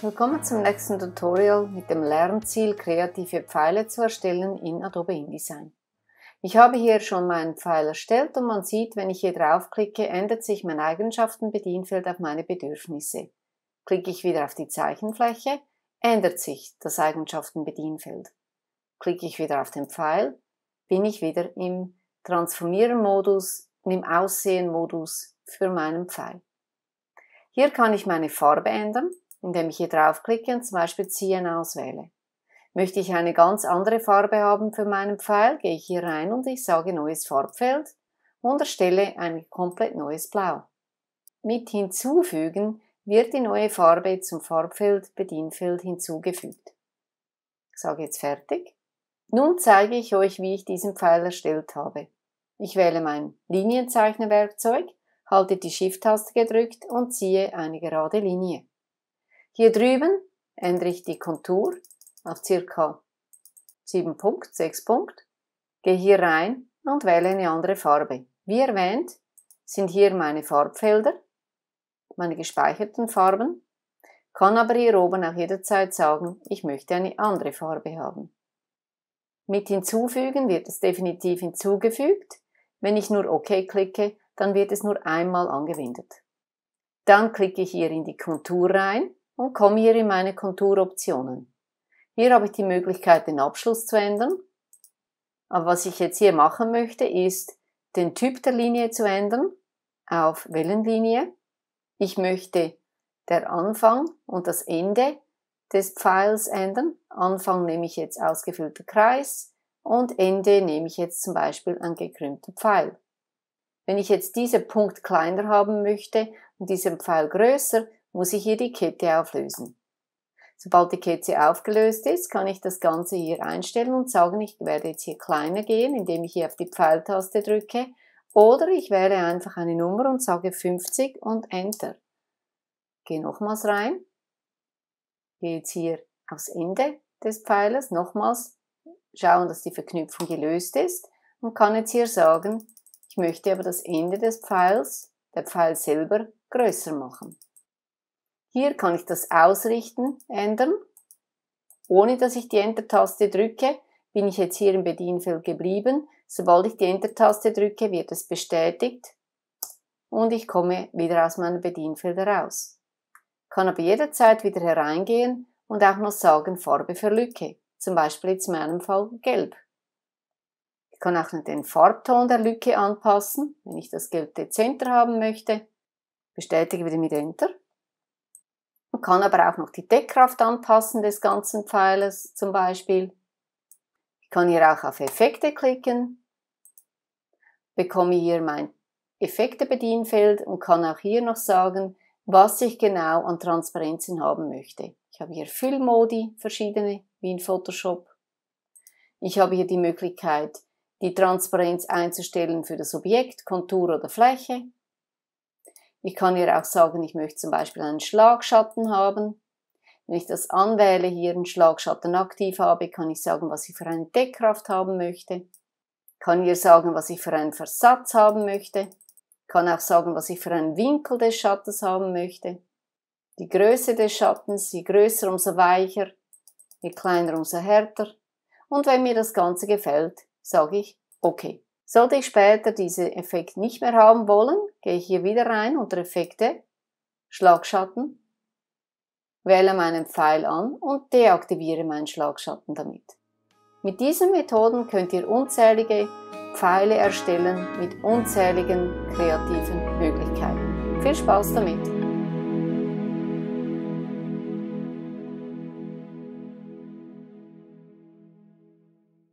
Willkommen zum nächsten Tutorial mit dem Lernziel kreative Pfeile zu erstellen in Adobe InDesign. Ich habe hier schon meinen Pfeil erstellt und man sieht, wenn ich hier draufklicke, ändert sich mein Eigenschaftenbedienfeld auf meine Bedürfnisse. Klicke ich wieder auf die Zeichenfläche, ändert sich das Eigenschaftenbedienfeld. Klicke ich wieder auf den Pfeil, bin ich wieder im Transformieren-Modus und im Aussehen-Modus für meinen Pfeil. Hier kann ich meine Farbe ändern, indem ich hier draufklicke und zum Beispiel Ziehen auswähle. Möchte ich eine ganz andere Farbe haben für meinen Pfeil, gehe ich hier rein und ich sage Neues Farbfeld und erstelle ein komplett neues Blau. Mit Hinzufügen wird die neue Farbe zum Farbfeld Bedienfeld hinzugefügt. Ich sage jetzt Fertig. Nun zeige ich euch, wie ich diesen Pfeil erstellt habe. Ich wähle mein Linienzeichnerwerkzeug, halte die Shift-Taste gedrückt und ziehe eine gerade Linie. Hier drüben ändere ich die Kontur auf circa 7 Punkt, 6 Punkt, gehe hier rein und wähle eine andere Farbe. Wie erwähnt, sind hier meine Farbfelder, meine gespeicherten Farben, kann aber hier oben auch jederzeit sagen, ich möchte eine andere Farbe haben. Mit hinzufügen wird es definitiv hinzugefügt. Wenn ich nur OK klicke, dann wird es nur einmal angewendet. Dann klicke ich hier in die Kontur rein und komme hier in meine Konturoptionen. Hier habe ich die Möglichkeit, den Abschluss zu ändern. Aber was ich jetzt hier machen möchte, ist den Typ der Linie zu ändern auf Wellenlinie. Ich möchte der Anfang und das Ende des Pfeils ändern. Anfang nehme ich jetzt ausgefüllter Kreis und Ende nehme ich jetzt zum Beispiel einen gekrümmten Pfeil. Wenn ich jetzt diesen Punkt kleiner haben möchte und diesen Pfeil größer, muss ich hier die Kette auflösen. Sobald die Kette aufgelöst ist, kann ich das Ganze hier einstellen und sagen, ich werde jetzt hier kleiner gehen, indem ich hier auf die Pfeiltaste drücke. Oder ich wähle einfach eine Nummer und sage 50 und Enter. Gehe nochmals rein. Gehe jetzt hier aufs Ende des Pfeilers. Nochmals schauen, dass die Verknüpfung gelöst ist. Und kann jetzt hier sagen, ich möchte aber das Ende des Pfeils, der Pfeil selber, größer machen. Hier kann ich das Ausrichten ändern. Ohne dass ich die Enter-Taste drücke, bin ich jetzt hier im Bedienfeld geblieben. Sobald ich die Enter-Taste drücke, wird es bestätigt und ich komme wieder aus meinem Bedienfeld heraus. Kann aber jederzeit wieder hereingehen und auch noch sagen Farbe für Lücke, zum Beispiel jetzt in meinem Fall Gelb. Ich kann auch den Farbton der Lücke anpassen, wenn ich das Gelb dezenter haben möchte. Bestätige wieder mit Enter. Man kann aber auch noch die Deckkraft anpassen des ganzen Pfeilers zum Beispiel. Ich kann hier auch auf Effekte klicken, bekomme hier mein Effekte-Bedienfeld und kann auch hier noch sagen, was ich genau an Transparenzen haben möchte. Ich habe hier Füllmodi, verschiedene, wie in Photoshop. Ich habe hier die Möglichkeit, die Transparenz einzustellen für das Objekt, Kontur oder Fläche. Ich kann ihr auch sagen, ich möchte zum Beispiel einen Schlagschatten haben. Wenn ich das anwähle, hier einen Schlagschatten aktiv habe, kann ich sagen, was ich für eine Deckkraft haben möchte. Kann ihr sagen, was ich für einen Versatz haben möchte. Kann auch sagen, was ich für einen Winkel des Schattens haben möchte. Die Größe des Schattens, je größer, umso weicher, je kleiner, umso härter. Und wenn mir das Ganze gefällt, sage ich, okay. Sollte ich später diesen Effekt nicht mehr haben wollen, gehe ich hier wieder rein unter Effekte, Schlagschatten, wähle meinen Pfeil an und deaktiviere meinen Schlagschatten damit. Mit diesen Methoden könnt ihr unzählige Pfeile erstellen mit unzähligen kreativen Möglichkeiten. Viel Spaß damit!